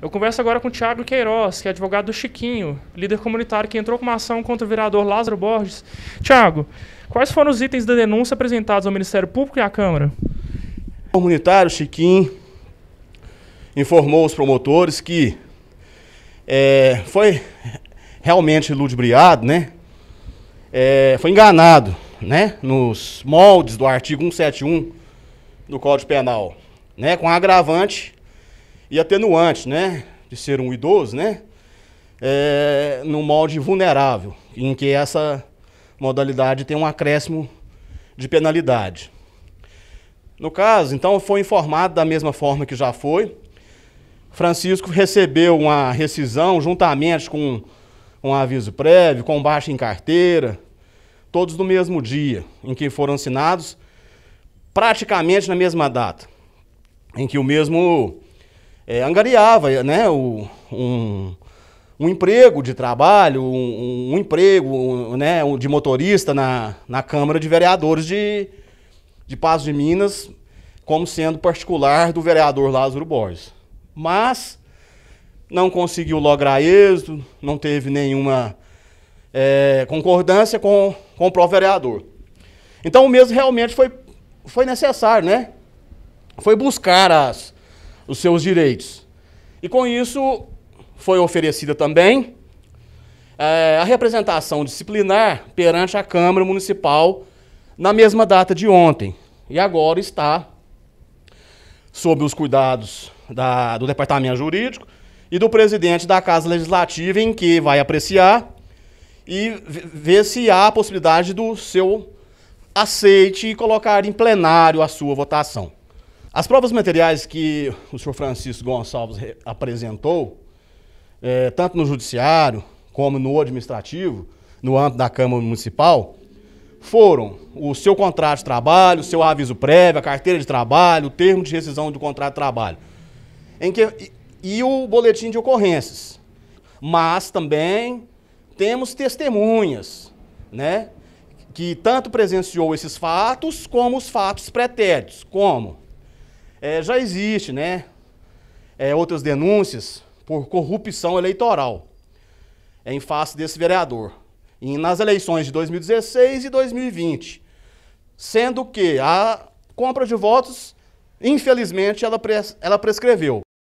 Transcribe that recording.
Eu converso agora com o Tiago Queiroz, que é advogado do Chiquinho, líder comunitário que entrou com uma ação contra o vereador Lázaro Borges. Tiago, quais foram os itens da denúncia apresentados ao Ministério Público e à Câmara? O comunitário Chiquinho informou os promotores que é, foi realmente ludibriado, né? É, foi enganado, né? Nos moldes do artigo 171 do Código Penal, né? Com agravante e atenuante, né? De ser um idoso, né? É, no molde vulnerável, em que essa modalidade tem um acréscimo de penalidade. No caso, então, foi informado da mesma forma que já foi. Francisco recebeu uma rescisão juntamente com um aviso prévio, com baixa em carteira, todos no mesmo dia, em que foram assinados praticamente na mesma data, em que o mesmo é, angariava né, o, um, um emprego de trabalho, um, um emprego um, né, de motorista na, na Câmara de Vereadores de, de Passo de Minas, como sendo particular do vereador Lázaro Borges. Mas não conseguiu lograr êxito, não teve nenhuma é, concordância com, com o próprio vereador. Então o mesmo realmente foi, foi necessário, né? Foi buscar as, os seus direitos. E com isso foi oferecida também é, a representação disciplinar perante a Câmara Municipal na mesma data de ontem. E agora está sob os cuidados da, do Departamento Jurídico e do presidente da Casa Legislativa, em que vai apreciar e ver se há a possibilidade do seu aceite e colocar em plenário a sua votação. As provas materiais que o senhor Francisco Gonçalves apresentou, é, tanto no judiciário como no administrativo, no âmbito da Câmara Municipal, foram o seu contrato de trabalho, o seu aviso prévio, a carteira de trabalho, o termo de rescisão do contrato de trabalho. Em que, e, e o boletim de ocorrências. Mas também temos testemunhas, né? Que tanto presenciou esses fatos como os fatos pretéritos. Como? é, já existe, né? É, outras denúncias por corrupção eleitoral é em face desse vereador. E nas eleições de 2016 e 2020. Sendo que a compra de votos, infelizmente, ela, pres ela prescreveu.